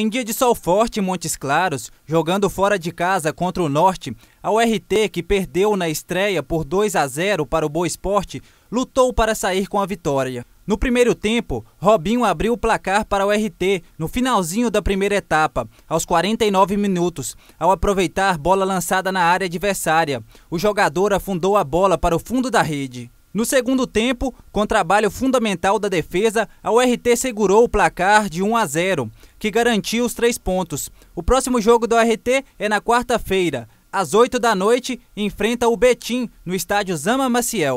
Em dia de sol forte em Montes Claros, jogando fora de casa contra o Norte, a URT, que perdeu na estreia por 2 a 0 para o Boa Esporte, lutou para sair com a vitória. No primeiro tempo, Robinho abriu o placar para o RT no finalzinho da primeira etapa, aos 49 minutos, ao aproveitar bola lançada na área adversária. O jogador afundou a bola para o fundo da rede. No segundo tempo, com trabalho fundamental da defesa, a URT segurou o placar de 1 a 0, que garantiu os três pontos. O próximo jogo da URT é na quarta-feira, às 8 da noite, enfrenta o Betim, no estádio Zama Maciel.